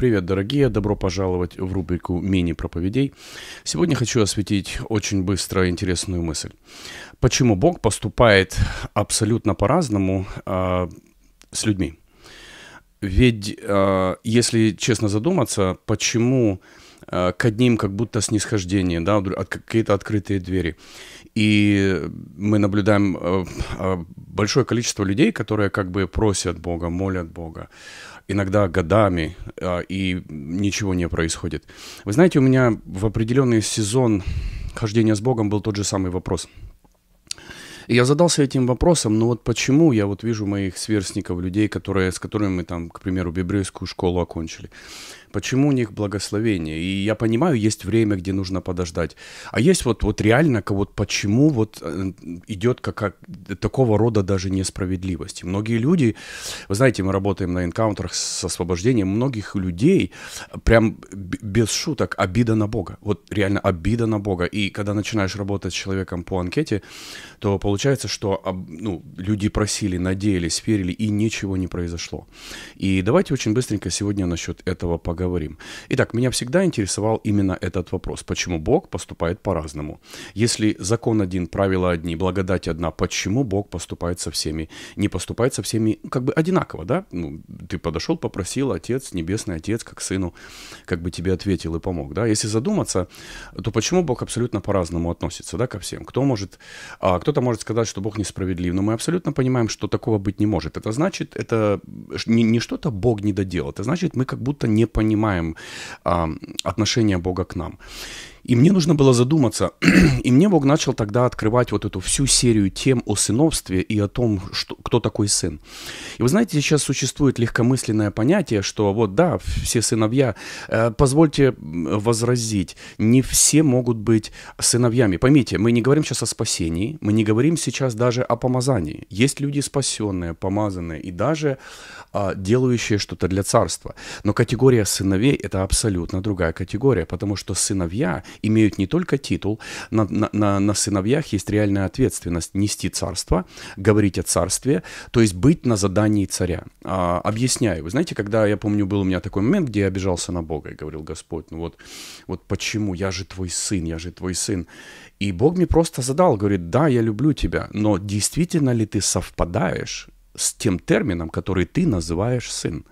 Привет, дорогие! Добро пожаловать в рубрику «Мини-проповедей». Сегодня хочу осветить очень быстро интересную мысль. Почему Бог поступает абсолютно по-разному э, с людьми? Ведь, э, если честно задуматься, почему Э, к одним как будто снисхождение, да, от какие-то открытые двери. И мы наблюдаем э, э, большое количество людей, которые как бы просят Бога, молят Бога, иногда годами, и ничего не происходит. Вы знаете, у меня в определенный сезон хождения с Богом был тот же самый вопрос. И я задался этим вопросом, ну вот почему я вот вижу моих сверстников, людей, которые, с которыми мы там, к примеру, библейскую школу окончили. Почему у них благословение? И я понимаю, есть время, где нужно подождать. А есть вот, вот реально, вот почему вот э, идет как, как, такого рода даже несправедливость. Многие люди, вы знаете, мы работаем на энкаунтерах с освобождением, многих людей прям без шуток обида на Бога. Вот реально обида на Бога. И когда начинаешь работать с человеком по анкете, то получается, что ну, люди просили, надеялись, верили, и ничего не произошло. И давайте очень быстренько сегодня насчет этого поговорим поговорим. Итак, меня всегда интересовал именно этот вопрос. Почему Бог поступает по-разному? Если закон один, правила одни, благодать одна, почему Бог поступает со всеми? Не поступает со всеми ну, как бы одинаково, да? Ну, ты подошел, попросил, Отец, Небесный Отец, как сыну, как бы тебе ответил и помог, да? Если задуматься, то почему Бог абсолютно по-разному относится, да, ко всем? Кто может, а, кто-то может сказать, что Бог несправедлив, но мы абсолютно понимаем, что такого быть не может. Это значит, это не, не что-то Бог не доделал, это значит, мы как будто не понимаем, понимаем отношение Бога к нам. И мне нужно было задуматься. и мне Бог начал тогда открывать вот эту всю серию тем о сыновстве и о том, что, кто такой сын. И вы знаете, сейчас существует легкомысленное понятие, что вот да, все сыновья. Э, позвольте возразить, не все могут быть сыновьями. Поймите, мы не говорим сейчас о спасении, мы не говорим сейчас даже о помазании. Есть люди спасенные, помазанные и даже э, делающие что-то для царства. Но категория сыновей – это абсолютно другая категория, потому что сыновья имеют не только титул, на, на, на, сыновьях есть реальная ответственность нести царство, говорить о царстве, то есть быть на задании царя. А, объясняю. Вы знаете, когда, я помню, был у меня такой момент, где я обижался на Бога и говорил, Господь, ну вот, вот почему? Я же твой сын, я же твой сын. И Бог мне просто задал, говорит, да, я люблю тебя, но действительно ли ты совпадаешь с тем термином, который ты называешь сын?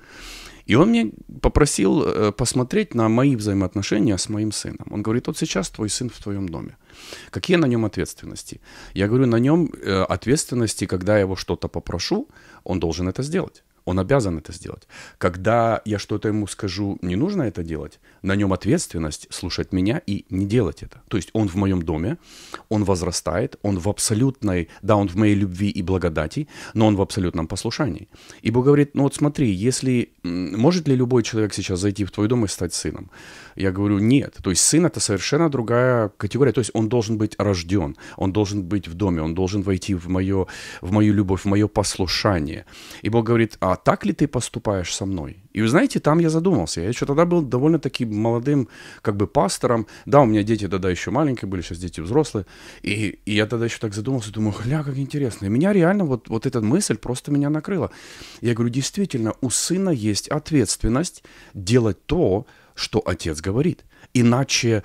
И он мне попросил э, посмотреть на мои взаимоотношения с моим сыном. Он говорит, вот сейчас твой сын в твоем доме. Какие на нем ответственности? Я говорю, на нем э, ответственности, когда я его что-то попрошу, он должен это сделать. Он обязан это сделать. Когда я что-то ему скажу, не нужно это делать, на нем ответственность слушать меня и не делать это. То есть он в моем доме, он возрастает, он в абсолютной, да, он в моей любви и благодати, но он в абсолютном послушании. И Бог говорит, ну вот смотри, если, может ли любой человек сейчас зайти в твой дом и стать сыном? Я говорю, нет. То есть сын это совершенно другая категория. То есть он должен быть рожден, он должен быть в доме, он должен войти в, мое, в мою любовь, в мое послушание. И Бог говорит, а так ли ты поступаешь со мной? И вы знаете, там я задумался. Я еще тогда был довольно-таки молодым как бы пастором. Да, у меня дети тогда еще маленькие были, сейчас дети взрослые. И, и я тогда еще так задумался, думаю, гля, как интересно. И меня реально вот, вот эта мысль просто меня накрыла. Я говорю, действительно, у сына есть ответственность делать то, что отец говорит. Иначе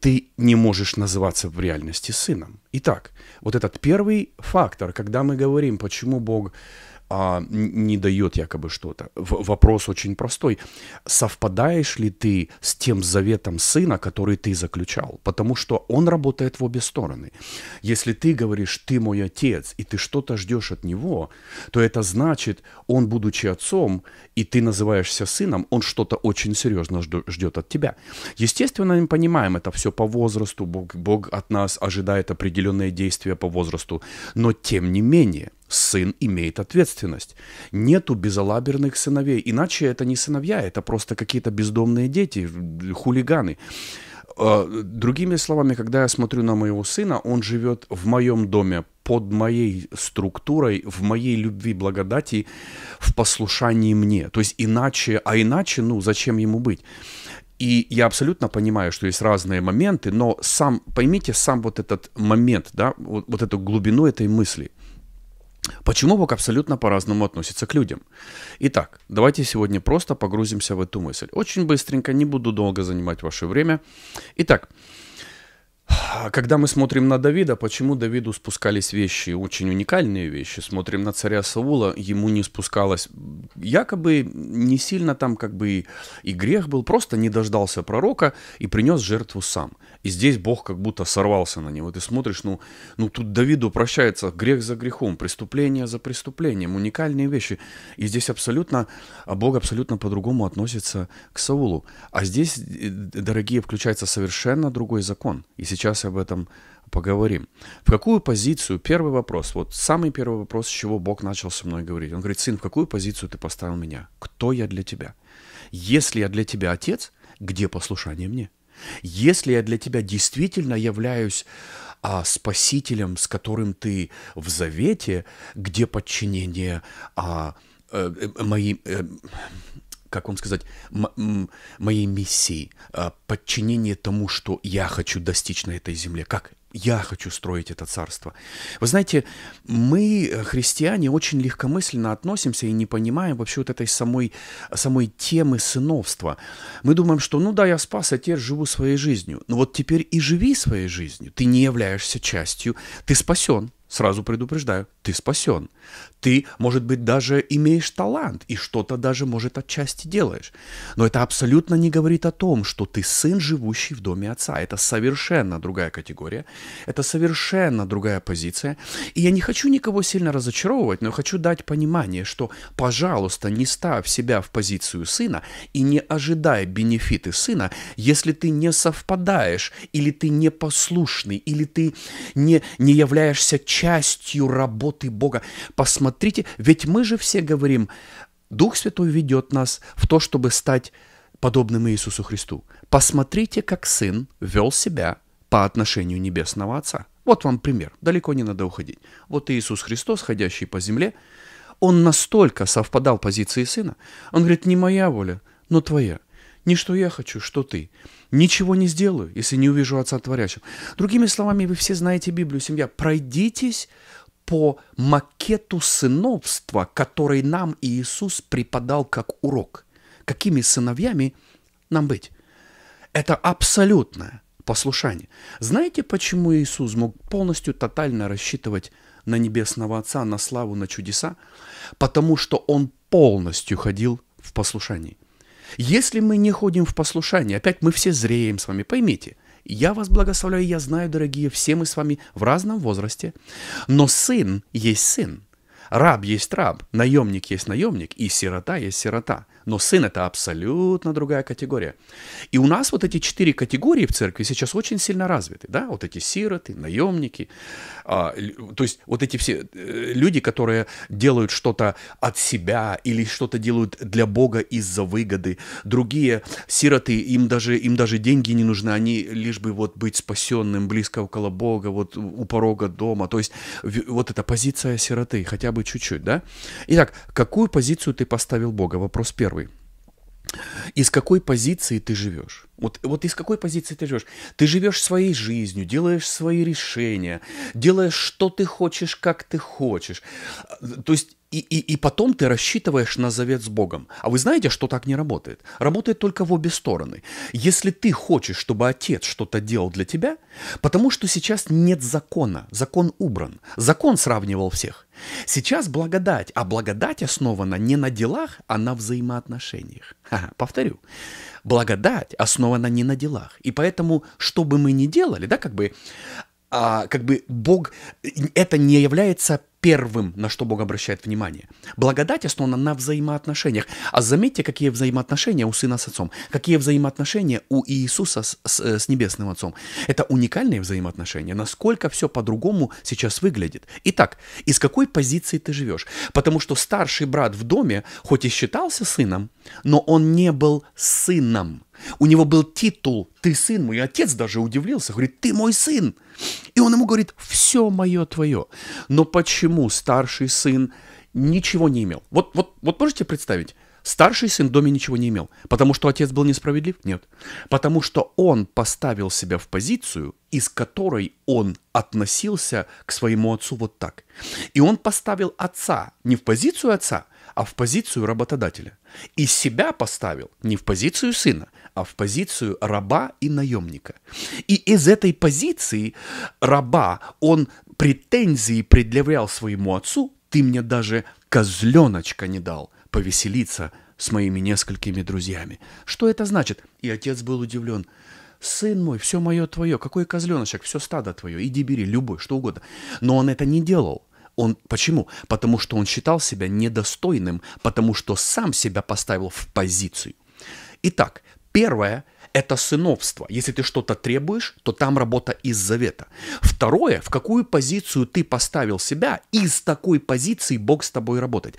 ты не можешь называться в реальности сыном. Итак, вот этот первый фактор, когда мы говорим, почему Бог а, не дает якобы что-то. В, вопрос очень простой. Совпадаешь ли ты с тем заветом сына, который ты заключал? Потому что он работает в обе стороны. Если ты говоришь, ты мой отец, и ты что-то ждешь от него, то это значит, он, будучи отцом, и ты называешься сыном, он что-то очень серьезно ждет от тебя. Естественно, мы понимаем это все по возрасту. Бог, Бог от нас ожидает определенного определенные действия по возрасту, но тем не менее сын имеет ответственность. Нету безалаберных сыновей, иначе это не сыновья, это просто какие-то бездомные дети, хулиганы. А, другими словами, когда я смотрю на моего сына, он живет в моем доме, под моей структурой, в моей любви, благодати, в послушании мне. То есть иначе, а иначе, ну, зачем ему быть? И я абсолютно понимаю, что есть разные моменты, но сам, поймите сам вот этот момент, да, вот, вот эту глубину этой мысли. Почему Бог абсолютно по-разному относится к людям? Итак, давайте сегодня просто погрузимся в эту мысль. Очень быстренько, не буду долго занимать ваше время. Итак, а когда мы смотрим на Давида, почему Давиду спускались вещи, очень уникальные вещи, смотрим на царя Саула, ему не спускалось, якобы не сильно там как бы и, грех был, просто не дождался пророка и принес жертву сам. И здесь Бог как будто сорвался на него. Ты смотришь, ну, ну тут Давиду прощается грех за грехом, преступление за преступлением, уникальные вещи. И здесь абсолютно, а Бог абсолютно по-другому относится к Саулу. А здесь, э, дорогие, включается совершенно другой закон. Если сейчас об этом поговорим. В какую позицию, первый вопрос, вот самый первый вопрос, с чего Бог начал со мной говорить. Он говорит, сын, в какую позицию ты поставил меня? Кто я для тебя? Если я для тебя отец, где послушание мне? Если я для тебя действительно являюсь а, спасителем, с которым ты в завете, где подчинение а, э, моим... Э, э как вам сказать, моей миссии, а, подчинение тому, что я хочу достичь на этой земле. Как я хочу строить это царство. Вы знаете, мы, э, христиане, очень легкомысленно относимся и не понимаем вообще вот этой самой, самой темы сыновства. Мы думаем, что ну да, я спас, а теперь живу своей жизнью. Но вот теперь и живи своей жизнью. Ты не являешься частью, ты спасен. Сразу предупреждаю, ты спасен. Ты, может быть, даже имеешь талант и что-то даже, может, отчасти делаешь. Но это абсолютно не говорит о том, что ты сын, живущий в доме отца. Это совершенно другая категория. Это совершенно другая позиция. И я не хочу никого сильно разочаровывать, но хочу дать понимание, что, пожалуйста, не ставь себя в позицию сына и не ожидай бенефиты сына, если ты не совпадаешь, или ты непослушный, или ты не, не являешься частью работы Бога. Посмотрите, ведь мы же все говорим, Дух Святой ведет нас в то, чтобы стать подобным Иисусу Христу. Посмотрите, как сын вел себя по отношению Небесного Отца. Вот вам пример, далеко не надо уходить. Вот Иисус Христос, ходящий по земле, он настолько совпадал позиции сына. Он говорит, не моя воля, но твоя. Не что я хочу, что ты. Ничего не сделаю, если не увижу Отца Творящего. Другими словами, вы все знаете Библию, семья. Пройдитесь по макету сыновства, который нам Иисус преподал как урок. Какими сыновьями нам быть? Это абсолютное послушание. Знаете, почему Иисус мог полностью тотально рассчитывать на Небесного Отца, на славу, на чудеса? Потому что Он полностью ходил в послушании. Если мы не ходим в послушании, опять мы все зреем с вами, поймите. Я вас благословляю, я знаю, дорогие, все мы с вами в разном возрасте, но сын есть сын. Раб есть раб, наемник есть наемник, и сирота есть сирота. Но сын — это абсолютно другая категория. И у нас вот эти четыре категории в церкви сейчас очень сильно развиты, да, вот эти сироты, наемники, а, то есть вот эти все э, люди, которые делают что-то от себя или что-то делают для Бога из-за выгоды. Другие сироты, им даже, им даже деньги не нужны, они лишь бы вот быть спасенным, близко около Бога, вот у порога дома. То есть вот эта позиция сироты, хотя бы чуть-чуть, да. Итак, какую позицию ты поставил Бога? Вопрос первый из какой позиции ты живешь. Вот, вот из какой позиции ты живешь? Ты живешь своей жизнью, делаешь свои решения, делаешь, что ты хочешь, как ты хочешь. То есть и, и, и потом ты рассчитываешь на завет с Богом. А вы знаете, что так не работает? Работает только в обе стороны. Если ты хочешь, чтобы отец что-то делал для тебя, потому что сейчас нет закона, закон убран, закон сравнивал всех. Сейчас благодать, а благодать основана не на делах, а на взаимоотношениях. Ха-ха, повторю, благодать основана не на делах. И поэтому, что бы мы ни делали, да, как бы а, как бы Бог, э, это не является первым, на что Бог обращает внимание. Благодать основана на взаимоотношениях. А заметьте, какие взаимоотношения у Сына с Отцом, какие взаимоотношения у Иисуса с, с, э, с Небесным Отцом. Это уникальные взаимоотношения, насколько все по-другому сейчас выглядит. Итак, из какой позиции ты живешь? Потому что старший брат в доме, хоть и считался сыном, но он не был сыном. У него был титул «Ты сын мой». И отец даже удивлился, говорит «Ты мой сын». И он ему говорит «Все мое твое». Но почему почему старший сын ничего не имел? Вот, вот, вот можете представить? Старший сын в доме ничего не имел. Потому что отец был несправедлив? Нет. Потому что он поставил себя в позицию, из которой он относился к своему отцу вот так. И он поставил отца не в позицию отца, а в позицию работодателя. И себя поставил не в позицию сына, а в позицию раба и наемника. И из этой позиции раба он претензии предъявлял своему отцу, ты мне даже козленочка не дал повеселиться с моими несколькими друзьями. Что это значит? И отец был удивлен. Сын мой, все мое твое, какой козленочек, все стадо твое, иди бери, любой, что угодно. Но он это не делал. Он почему? Потому что он считал себя недостойным, потому что сам себя поставил в позицию. Итак, первое – это сыновство. Если ты что-то требуешь, то там работа из завета. Второе – в какую позицию ты поставил себя, из такой позиции Бог с тобой работать.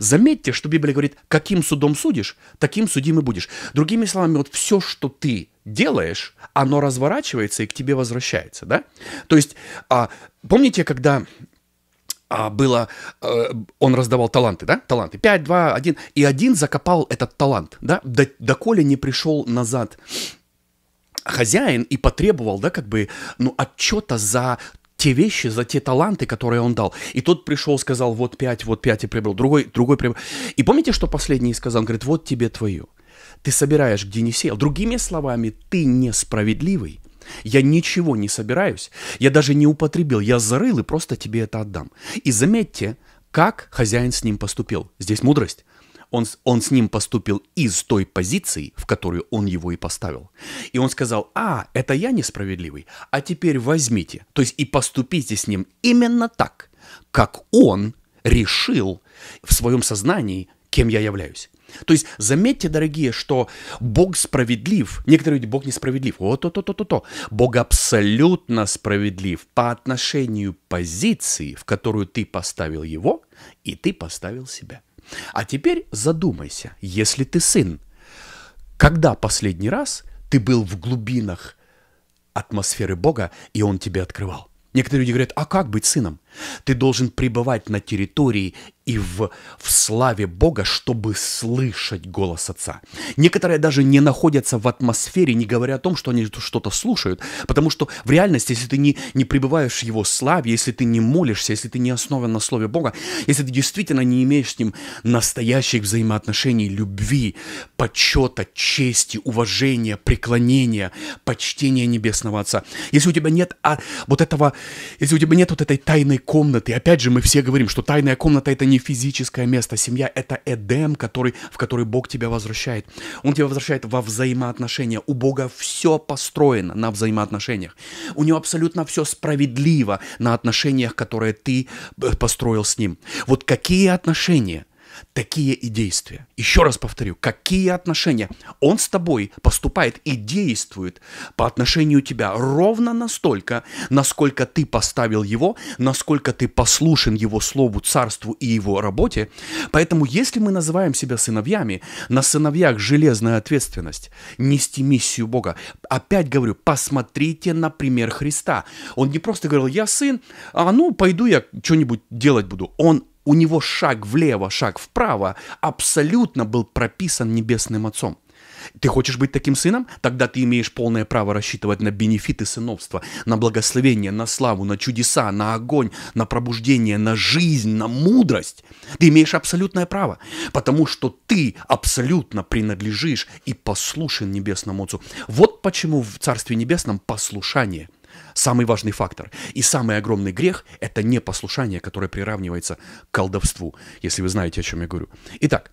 Заметьте, что Библия говорит, каким судом судишь, таким судим и будешь. Другими словами, вот все, что ты делаешь, оно разворачивается и к тебе возвращается, да? То есть, а, помните, когда а, было, э, он раздавал таланты, да, таланты, 5, 2, 1, и один закопал этот талант, да, До, Коли не пришел назад хозяин и потребовал, да, как бы, ну, отчета за те вещи, за те таланты, которые он дал. И тот пришел, сказал, вот пять, вот пять и прибыл, другой, другой прибыл. И помните, что последний сказал? Он говорит, вот тебе твою. Ты собираешь, где не сеял. Другими словами, ты несправедливый я ничего не собираюсь, я даже не употребил, я зарыл и просто тебе это отдам. И заметьте, как хозяин с ним поступил. Здесь мудрость. Он, он с ним поступил из той позиции, в которую он его и поставил. И он сказал, а, это я несправедливый, а теперь возьмите. То есть и поступите с ним именно так, как он решил в своем сознании, кем я являюсь. То есть заметьте, дорогие, что Бог справедлив. Некоторые люди, Бог несправедлив. Вот то, то, то, то, то. Бог абсолютно справедлив по отношению позиции, в которую ты поставил его, и ты поставил себя. А теперь задумайся, если ты сын, когда последний раз ты был в глубинах атмосферы Бога, и Он тебе открывал? Некоторые люди говорят, а как быть сыном? Ты должен пребывать на территории и в, в славе Бога, чтобы слышать голос Отца. Некоторые даже не находятся в атмосфере, не говоря о том, что они что-то слушают, потому что в реальности, если ты не, не пребываешь в Его славе, если ты не молишься, если ты не основан на слове Бога, если ты действительно не имеешь с Ним настоящих взаимоотношений, любви, почета, чести, уважения, преклонения, почтения Небесного Отца, если у тебя нет а, вот этого, если у тебя нет вот этой тайной комнаты. Опять же, мы все говорим, что тайная комната — это не физическое место. Семья — это Эдем, который, в который Бог тебя возвращает. Он тебя возвращает во взаимоотношения. У Бога все построено на взаимоотношениях. У него абсолютно все справедливо на отношениях, которые ты э, построил с ним. Вот какие отношения такие и действия. Еще раз повторю, какие отношения? Он с тобой поступает и действует по отношению тебя ровно настолько, насколько ты поставил его, насколько ты послушен его слову, царству и его работе. Поэтому если мы называем себя сыновьями, на сыновьях железная ответственность нести миссию Бога. Опять говорю, посмотрите на пример Христа. Он не просто говорил, я сын, а ну пойду я что-нибудь делать буду. Он у него шаг влево, шаг вправо абсолютно был прописан Небесным Отцом. Ты хочешь быть таким сыном? Тогда ты имеешь полное право рассчитывать на бенефиты сыновства, на благословение, на славу, на чудеса, на огонь, на пробуждение, на жизнь, на мудрость. Ты имеешь абсолютное право, потому что ты абсолютно принадлежишь и послушен Небесному Отцу. Вот почему в Царстве Небесном послушание – Самый важный фактор. И самый огромный грех – это непослушание, которое приравнивается к колдовству, если вы знаете, о чем я говорю. Итак,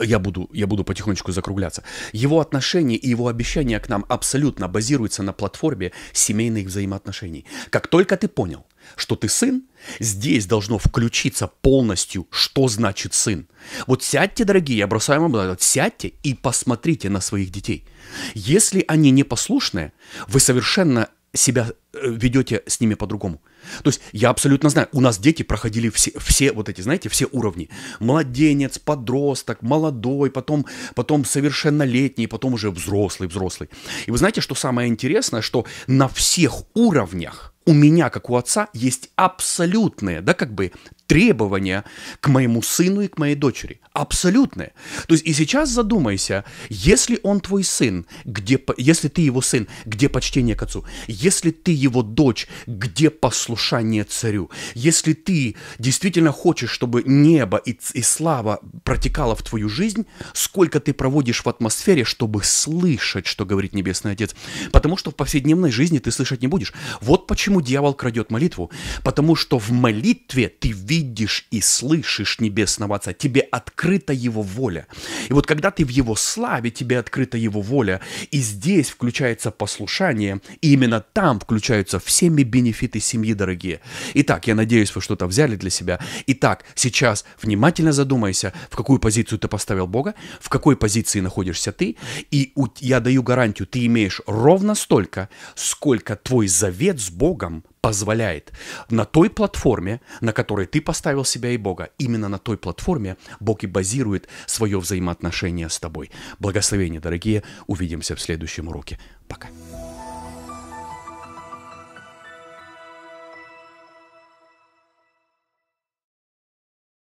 я буду, я буду потихонечку закругляться. Его отношение и его обещание к нам абсолютно базируется на платформе семейных взаимоотношений. Как только ты понял, что ты сын, здесь должно включиться полностью, что значит сын. Вот сядьте, дорогие, я бросаю вам вот сядьте и посмотрите на своих детей. Если они непослушные, вы совершенно себя э, ведете с ними по-другому. То есть я абсолютно знаю, у нас дети проходили все, все вот эти, знаете, все уровни. Младенец, подросток, молодой, потом, потом совершеннолетний, потом уже взрослый, взрослый. И вы знаете, что самое интересное, что на всех уровнях у меня, как у отца, есть абсолютные, да, как бы требования к моему сыну и к моей дочери. Абсолютные. То есть и сейчас задумайся, если он твой сын, где, если ты его сын, где почтение к отцу? Если ты его дочь, где послушание царю? Если ты действительно хочешь, чтобы небо и, и слава протекала в твою жизнь, сколько ты проводишь в атмосфере, чтобы слышать, что говорит Небесный Отец? Потому что в повседневной жизни ты слышать не будешь. Вот почему дьявол крадет молитву. Потому что в молитве ты видишь видишь и слышишь Небесного Отца, тебе открыта Его воля. И вот когда ты в Его славе, тебе открыта Его воля, и здесь включается послушание, и именно там включаются всеми бенефиты семьи, дорогие. Итак, я надеюсь, вы что-то взяли для себя. Итак, сейчас внимательно задумайся, в какую позицию ты поставил Бога, в какой позиции находишься ты, и я даю гарантию, ты имеешь ровно столько, сколько твой завет с Богом позволяет. На той платформе, на которой ты поставил себя и Бога, именно на той платформе Бог и базирует свое взаимоотношение с тобой. Благословения, дорогие. Увидимся в следующем уроке. Пока.